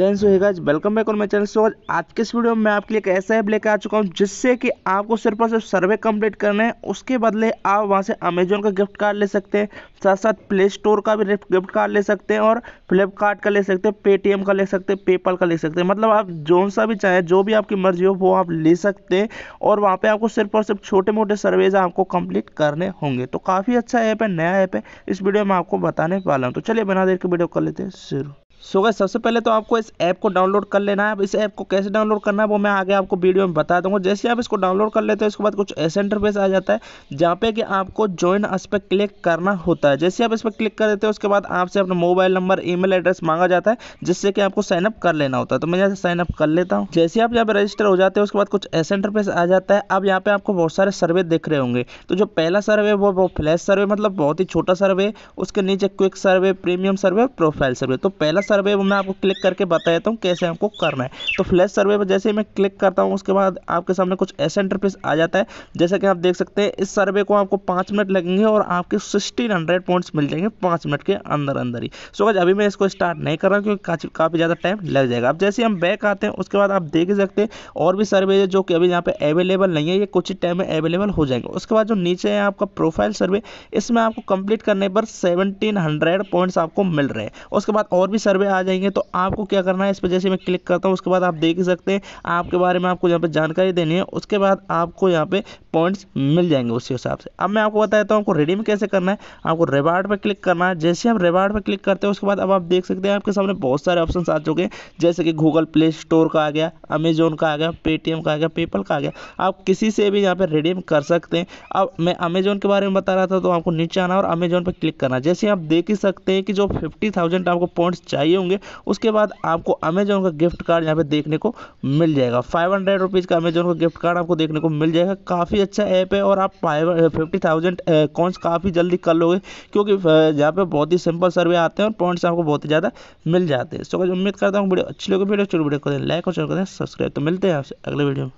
then so guys welcome back और मैं channel so आज के इस वीडियो में मैं आपके लिए एक ऐसा ऐप लेकर आ चुका हूँ जिससे कि आपको सिर्फ और सिर्फ सर्वे कंप्लीट करना है उसके बदले आप वहाँ से अमेजोन का गिफ्ट कार्ड ले सकते हैं साथ साथ प्ले स्टोर का भी गिफ्ट कार्ड ले सकते हैं और फ्लिपकार्ट का ले सकते हैं पेटीएम का ले सकते हैं पेपल का ले सकते हैं मतलब आप जो सा भी चाहें जो भी आपकी मर्जी हो वो आप ले सकते हैं और वहाँ पर आपको सिर्फ और सिर्फ छोटे मोटे सर्वेज आपको कम्प्लीट करने होंगे तो काफ़ी अच्छा ऐप है नया ऐप है इस वीडियो में आपको बताने वाला हूँ तो चलिए बना देर के वीडियो कर लेते हैं शुरू सो so गए सबसे पहले तो आपको इस ऐप को डाउनलोड कर लेना है अब इस ऐप को कैसे डाउनलोड करना है वो मैं आगे आपको वीडियो में बता दूंगा जैसे आप इसको डाउनलोड कर लेते हो इसके बाद कुछ ऐसा इंटरफेस आ जाता है जहाँ पे कि आपको ज्वाइन अस पर क्लिक करना होता है जैसे आप इस पर क्लिक कर देते हो उसके बाद आपसे अपना मोबाइल नंबर ई एड्रेस मांगा जाता है जिससे कि आपको साइनअप कर लेना होता है तो मैं यहाँ साइनअप कर लेता हूँ जैसे आप यहाँ पर रजिस्टर हो जाते हो उसके बाद कुछ ऐसा इंटरफेस आ जाता है अब यहाँ पर आपको बहुत सारे सर्वे दिख रहे होंगे तो जो पहला सर्वे वो वो फ्लैश सर्वे मतलब बहुत ही छोटा सर्वे उसके नीचे quick survey premium survey profile survey तो पहला सर्वे में आपको क्लिक करके बता देता हूँ कैसे हमको करना है तो फ्लैश सर्वे पर जैसे मैं क्लिक करता हूँ उसके बाद आपके सामने कुछ ऐसा इंटरफेस आ जाता है जैसा कि आप देख सकते हैं इस सर्वे को आपको पाँच मिनट लगेंगे और आपके सिक्सटीन हंड्रेड पॉइंट्स मिल जाएंगे पाँच मिनट के अंदर अंदर ही सो आज अभी मैं इसको स्टार्ट नहीं कर रहा क्योंकि काफ़ी ज़्यादा टाइम लग जाएगा अब जैसे हम बैक आते हैं उसके बाद आप देख सकते हैं और भी सर्वे जो कि अभी यहाँ पे अवेलेबल नहीं है ये कुछ ही टाइम में अवेलेबल हो जाएंगे उसके बाद जो नीचे है आपका प्रोफाइल सर्वे इसमें आपको कंप्लीट करने पर सेवनटीन हंड्रेड पॉइंट्स आपको मिल रहे हैं उसके बाद और भी सर्वे पे आ जाएंगे तो आपको क्या करना है इस पर जैसे मैं क्लिक करता हूँ उसके बाद आप देख सकते हैं आपके बारे में आपको यहाँ पर जानकारी देनी है उसके बाद आपको यहाँ पर पॉइंट्स मिल जाएंगे उसी हिसाब से अब मैं आपको बताता हूँ आपको रिडीम कैसे करना है आपको रिवार्ड पर क्लिक करना है जैसे आप रिवार्ड पर क्लिक करते हैं उसके बाद अब आप देख सकते हैं आपके सामने बहुत सारे ऑप्शन आ चुके हैं जैसे कि गूगल प्ले स्टोर का आ गया अमेजोन का आ गया पेटीएम का आ गया पेपल का आ गया आप किसी से भी यहाँ पर रिडीम कर सकते हैं अब मैं अमेजोन के बारे में बता रहा था तो आपको नीचे आना और अमेजोन पर क्लिक करना जैसे आप देख ही सकते हैं कि जो फिफ्टी आपको पॉइंट्स चाहिए चाहिए होंगे उसके बाद आपको अमेजोन का गिफ्ट कार्ड यहाँ पे देखने को मिल जाएगा फाइव हंड्रेड रुपीज़ का अमेजोन का गिफ्ट कार्ड आपको देखने को मिल जाएगा काफ़ी अच्छा ऐप है और आप फाइव फिफ्टी थाउजेंड कॉइन्स काफ़ी जल्दी कर लोगे क्योंकि uh, यहाँ पे बहुत ही सिंपल सर्वे आते हैं और पॉइंट्स आपको बहुत ही ज़्यादा मिल जाते हैं सो उम्मीद करता हूँ वीडियो अच्छी लगे वीडियो चलो वीडियो को लाइक और चैनल करें सब्सक्राइब तो मिलते हैं आपसे अगले वीडियो में